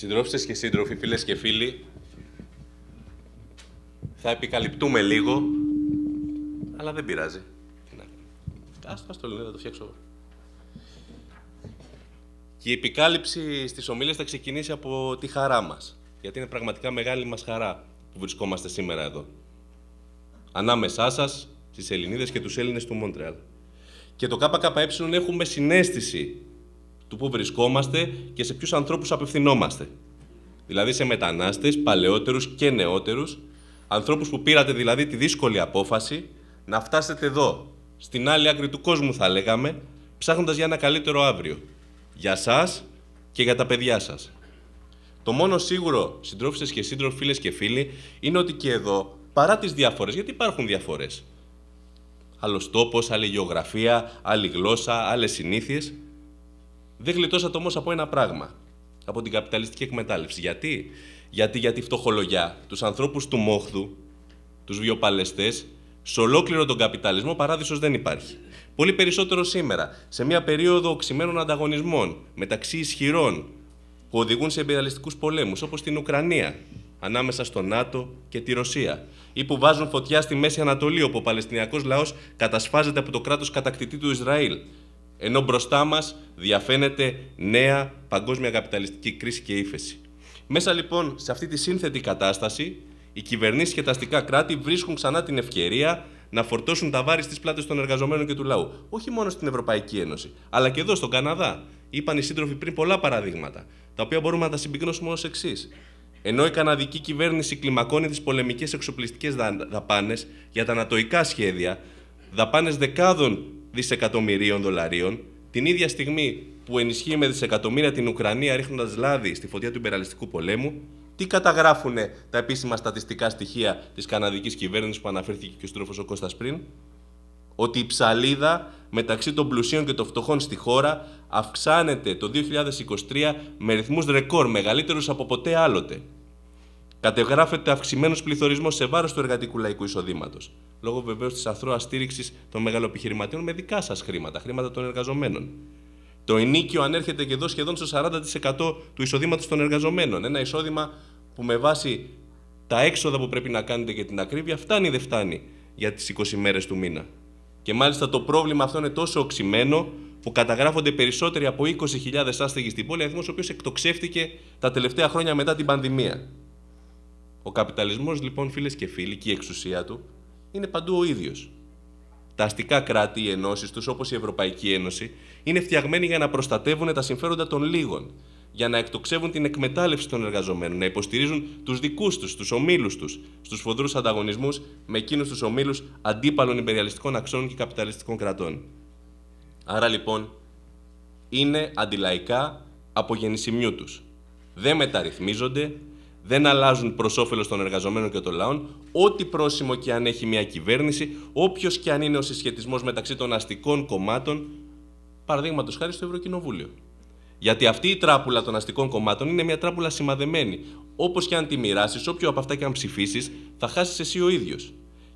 Συντρόφισσες και σύντροφοι, φίλες και φίλοι, θα επικαλυπτούμε λίγο, αλλά δεν πειράζει. Ναι. Ας το λένε, θα το φτιάξω Και η επικάλυψη στις ομίλες θα ξεκινήσει από τη χαρά μας, γιατί είναι πραγματικά μεγάλη μας χαρά που βρισκόμαστε σήμερα εδώ. Ανάμεσά σας, στις Ελληνίδες και τους Έλληνες του Μόντρεαλ. Και το ΚΚΕ έχουμε συνέστηση του πού βρισκόμαστε και σε ποιους ανθρώπους απευθυνόμαστε. Δηλαδή σε μετανάστες, παλαιότερους και νεότερους, ανθρώπους που πήρατε δηλαδή τη δύσκολη απόφαση να φτάσετε εδώ, στην άλλη άκρη του κόσμου θα λέγαμε, ψάχνοντας για ένα καλύτερο αύριο. Για σας και για τα παιδιά σας. Το μόνο σίγουρο, συντρόφισσες και σύντροφοι, φίλες και φίλοι, είναι ότι και εδώ, παρά τις διαφορές, γιατί υπάρχουν διαφορές, άλλος τόπος, άλλη γεωγραφία, άλλη γλώσσα, άλλες συνήθειες, δεν γλιτώσατε όμως από ένα πράγμα. Από την καπιταλιστική εκμετάλλευση. Γιατί, Γιατί για τη φτωχολογιά, τους ανθρώπους του Μόχδου, τους βιοπαλαιστές, σε ολόκληρο τον καπιταλισμό παράδεισος δεν υπάρχει. Πολύ περισσότερο σήμερα, σε μια περίοδο οξυμένων ανταγωνισμών μεταξύ ισχυρών που οδηγούν σε εμπειραλιστικούς πολέμους, όπως στην Ουκρανία, ανάμεσα στο ΝΑΤΟ και τη Ρωσία, ή που βάζουν φωτιά στη Μέση Ανατολή, όπου ο Παλαιστινιακός λαός κατασφάζεται από το κράτος κατακτητή του Ισραήλ, ενώ μπροστά μας διαφαίνεται νέα παγκόσμια καπιταλιστική κρίση και ύφεση. Μέσα λοιπόν σε αυτή τη σύνθετη κατάσταση, οι κυβερνήσεις και τα αστικά κράτη βρίσκουν ξανά την ευκαιρία να φορτώσουν τα βάρη στις πλάτες των εργαζομένων και του λαού. Όχι μόνο στην Ευρωπαϊκή Ένωση, αλλά και εδώ στον Καναδά. Είπαν οι σύντροφοι πριν πολλά παραδείγματα, τα οποία μπορούμε να τα συμπυκνώσουμε ως εξής. Ενώ η καναδική κυβέρνηση κλιμακώνει τις πολεμικές εξοπλιστικές δαπάνες για τα ανατοϊκά σχέδια, δαπάνες δεκάδων δισεκατομμυρίων δολαρίων, την ίδια στιγμή που ενισχύει με δισεκατομμύρια την Ουκρανία ρίχνοντας λάδι στη φωτιά του υπεραλιστικού πολέμου, τι καταγράφουν τα επίσημα στατιστικά στοιχεία της καναδικής κυβέρνησης που αναφέρθηκε και ο στρόφο ο Κώστας πριν, ότι η ψαλίδα μεταξύ των πλουσίων και των φτωχών στη χώρα αυξάνεται το 2023 με ρυθμούς ρεκόρ μεγαλύτερους από ποτέ άλλοτε. Κατεγράφεται αυξημένος πληθωρισμός σε βάρος του εργατικού λαϊκού εισοδήματος. Λόγω βεβαίως της αθρώας στήριξης των μεγαλοπιχειρηματιών με δικά σας χρήματα, χρήματα των εργαζομένων. Το ενίκιο ανέρχεται και εδώ σχεδόν στο 40% του εισοδήματος των εργαζομένων. Ένα εισόδημα που με βάση τα έξοδα που πρέπει να κάνετε και την ακρίβεια φτάνει ή δεν φτάνει για τις 20 μέρες του μήνα. Και μάλιστα το πρόβλημα αυτό είναι τόσο οξυμένο που καταγράφονται περισσότεροι από 20.000 άστεγοι στην πόλη, αριθμός ο οποίος εκτοξεύτηκε τα τελευταία χρόνια μετά την πανδημία. Ο καπιταλισμός λοιπόν φίλες και φίλοι και η εξουσία του είναι παντού ο ίδιος. Τα αστικά κράτη, οι ενώσεις τους, όπως η Ευρωπαϊκή Ένωση, είναι φτιαγμένοι για να προστατεύουν τα συμφέροντα των λίγων, για να εκτοξεύουν την εκμετάλλευση των εργαζομένων, να υποστηρίζουν τους δικούς τους, τους ομίλους τους, στους φοδρούς ανταγωνισμούς με εκείνους τους ομίλους αντίπαλων υπεριαλιστικών αξών και καπιταλιστικών κρατών. Άρα λοιπόν είναι αντιλαϊκά από γεννησιμιού τους. Δεν μεταρρυθμίζονται, δεν αλλάζουν προς όφελος των εργαζομένων και των λαών, ό,τι πρόσημο και αν έχει μια κυβέρνηση, όποιος και αν είναι ο συσχετισμός μεταξύ των αστικών κομμάτων, παραδείγματος χάρη στο Ευρωκοινοβούλιο. Γιατί αυτή η τράπουλα των αστικών κομμάτων είναι μια τράπουλα σημαδεμένη. Όπως και αν τη μοιράσεις, όποιο από αυτά και αν ψηφίσεις, θα χάσεις εσύ ο ίδιος.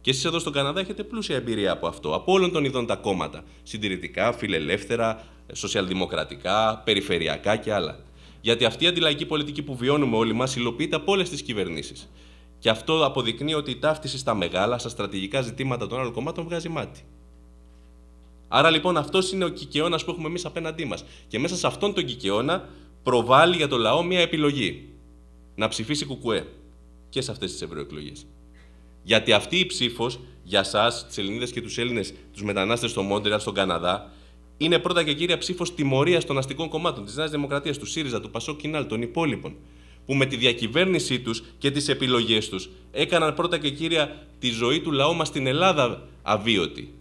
Και εσείς εδώ στον Καναδά έχετε πλούσια εμπειρία από αυτό, από όλων των ειδών τα κόμματα. Συντηρητικά, φιλελεύθερα, σοσιαλδημοκρατικά, περιφερειακά και άλλα. Γιατί αυτή η αντιλαϊκή πολιτική που βιώνουμε όλοι μας υλοποιείται από όλες τις κυβερνήσεις. Και αυτό αποδεικνύει ότι η ταύτιση στα μεγάλα, στα στρατηγικά ζητήματα των άλλων κομμάτων βγάζει μάτι. Άρα λοιπόν αυτός είναι ο κικαιώνας που έχουμε εμείς απέναντί μας. Και μέσα σε αυτόν τον κικαιώνα προβάλλει για το λαό μία επιλογή. Να ψηφίσει κουκουέ και σε αυτές τις ευρωεκλογές. Γιατί αυτή η ψήφος για εσά, τις Ελληνίδες και τους Έλληνες, τους μετανάστες στο Μόντρεαλ, στον Καναδά, είναι πρώτα και κύρια ψήφος τιμωρίας των αστικών κομμάτων της Νέας Δημοκρατίας, του ΣΥΡΙΖΑ, του Πασό Κινάλ, των υπόλοιπων, που με τη διακυβέρνησή τους και τις επιλογές τους έκαναν πρώτα και κύρια τη ζωή του λαού μας στην Ελλάδα αβίωτη.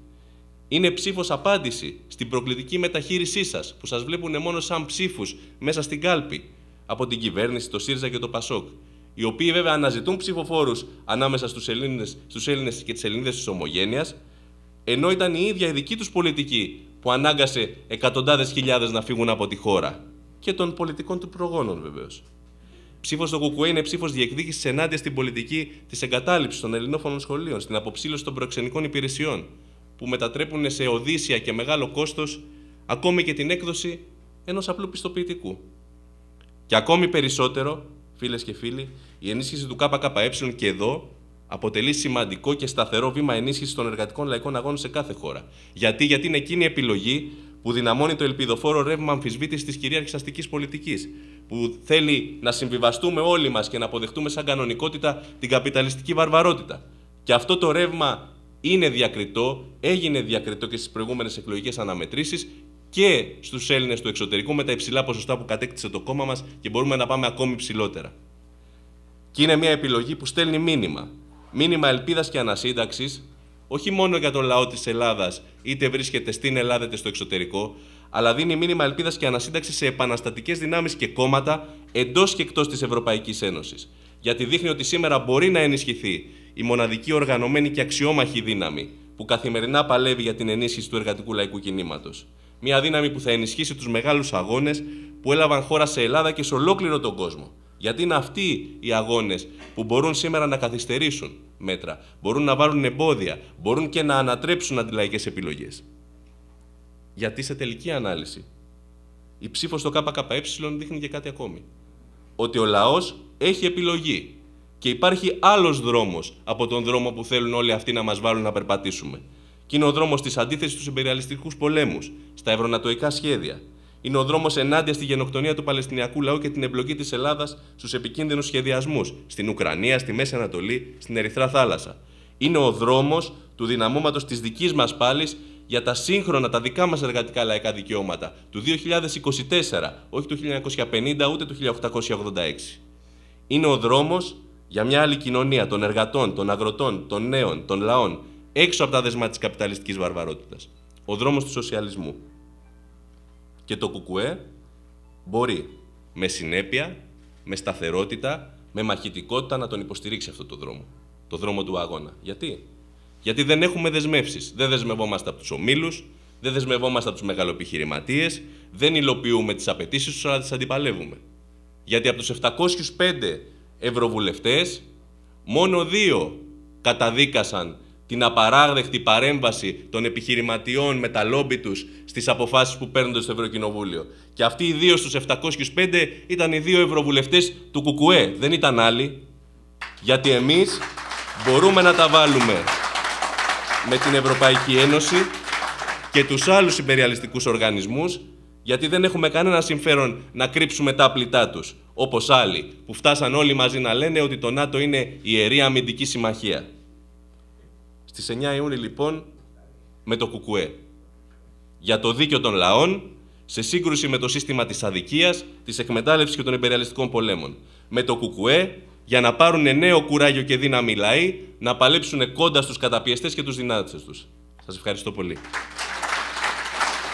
Είναι ψήφο απάντηση στην προκλητική μεταχείρισή σας, που σας βλέπουν μόνο σαν ψήφους μέσα στην κάλπη από την κυβέρνηση, το ΣΥΡΙΖΑ και το ΠΑΣΟΚ. Οι οποίοι βέβαια αναζητούν ψηφοφόρους ανάμεσα στους Έλληνες και τις Ελληνίδε της Ομογένειας, ενώ ήταν η ίδια η δική τους πολιτική που ανάγκασε εκατοντάδες χιλιάδες να φύγουν από τη χώρα. Και των πολιτικών του προγόνων βεβαίως. Ψήφος του Κουκουέ είναι ψήφος διεκδίκησης ενάντια στην πολιτική της εγκατάλειψης των ελληνόφωνων σχολείων, στην αποψήλωση των προξενικών υπηρεσιών, που μετατρέπουν σε οδύσια και μεγάλο κόστος ακόμη και την έκδοση ενός απλού πιστοποιητικού. Και ακόμη περισσότερο, φίλες και φίλοι, η ενίσχυση του ΚΚΕ και εδώ αποτελεί σημαντικό και σταθερό βήμα ενίσχυσης των εργατικών λαϊκών αγώνων σε κάθε χώρα. Γιατί, Γιατί είναι εκείνη η επιλογή που δυναμώνει το ελπιδοφόρο ρεύμα αμφισβήτησης της κυρίαρχης αστικής πολιτικής, που θέλει να συμβιβαστούμε όλοι μας και να αποδεχτούμε σαν κανονικότητα την καπιταλιστική βαρβαρότητα. Και αυτό το ρεύμα είναι διακριτό, έγινε διακριτό και στις προηγούμενες εκλογικές αναμετρήσεις και στους Έλληνες του εξωτερικού με τα υψηλά ποσοστά που κατέκτησε το κόμμα μας και μπορούμε να πάμε ακόμη ψηλότερα. Και είναι μια επιλογή που στέλνει μήνυμα μήνυμα ελπίδας και ανασύνταξης, όχι μόνο για τον λαό της Ελλάδας, είτε βρίσκεται στην Ελλάδα είτε στο εξωτερικό, αλλά δίνει μήνυμα ελπίδας και ανασύνταξης σε επαναστατικές δυνάμεις και κόμματα εντός και εκτός της Ευρωπαϊκής Ένωσης. Γιατί δείχνει ότι σήμερα μπορεί να ενισχυθεί η μοναδική οργανωμένη και αξιόμαχη δύναμη που καθημερινά παλεύει για την ενίσχυση του εργατικού λαϊκού κινήματος. Μια δύναμη που θα ενισχύσει τους μεγάλους αγώνες που έλαβαν χώρα σε Ελλάδα και σε ολόκληρο τον κόσμο. Γιατί είναι αυτοί οι αγώνες που μπορούν σήμερα να καθυστερήσουν μέτρα, μπορούν να βάλουν εμπόδια, μπορούν και να ανατρέψουν αντιλαϊκές επιλογές. Γιατί σε τελική ανάλυση η ψήφος στο ΚΚΕ δείχνει και κάτι ακόμη. Ότι ο λαός έχει επιλογή και υπάρχει άλλος δρόμος από τον δρόμο που θέλουν όλοι αυτοί να μας βάλουν να περπατήσουμε. Και είναι ο δρόμος της αντίθεσης στους υπεριαλιστικούς πολέμους, στα ευρωνατοϊκά σχέδια, είναι ο δρόμος ενάντια στη γενοκτονία του Παλαιστινιακού λαού και την εμπλοκή της Ελλάδας στους επικίνδυνους σχεδιασμούς στην Ουκρανία, στη Μέση Ανατολή, στην Ερυθρά Θάλασσα. Είναι ο δρόμος του δυναμώματος της δικής μας πάλης για τα σύγχρονα, τα δικά μας εργατικά λαϊκά δικαιώματα του 2024, όχι του 1950 ούτε του 1886. Είναι ο δρόμος για μια άλλη κοινωνία των εργατών, των αγροτών, των νέων, των λαών, έξω από τα δεσμά της καπιταλιστικής βαρβαρότητας. Ο δρόμος του σοσιαλισμού και το κουκουέ μπορεί με συνέπεια, με σταθερότητα, με μαχητικότητα να τον υποστηρίξει αυτό το δρόμο. Το δρόμο του αγώνα. Γιατί? Γιατί δεν έχουμε δεσμεύσεις. Δεν δεσμευόμαστε από τους ομίλους, δεν δεσμευόμαστε από τους μεγαλοπιχειρηματίες, δεν υλοποιούμε τις απαιτήσεις τους, αλλά τις αντιπαλεύουμε. Γιατί από τους 705 ευρωβουλευτές, μόνο δύο καταδίκασαν την απαράδεκτη παρέμβαση των επιχειρηματιών με τα λόμπι τους στις αποφάσεις που παίρνονται στο Ευρωκοινοβούλιο. Και αυτοί οι δύο στους 705 ήταν οι δύο ευρωβουλευτές του Κουκουέ, δεν ήταν άλλοι. Γιατί εμείς μπορούμε να τα βάλουμε με την Ευρωπαϊκή Ένωση και τους άλλους υπεριαλιστικούς οργανισμούς, γιατί δεν έχουμε κανένα συμφέρον να κρύψουμε τα πλητά τους, όπως άλλοι, που φτάσαν όλοι μαζί να λένε ότι το ΝΑΤΟ είναι ιερή αμυντική συμμαχία. Στις 9 Ιούνιου λοιπόν με το κουκουέ. Για το δίκαιο των λαών, σε σύγκρουση με το σύστημα της αδικίας, της εκμετάλλευσης και των εμπεριαλιστικών πολέμων. Με το κουκουέ για να πάρουν νέο κουράγιο και δύναμη λαοί, να παλέψουν κόντα στους καταπιεστές και τους δυνάτες τους. Σας ευχαριστώ πολύ.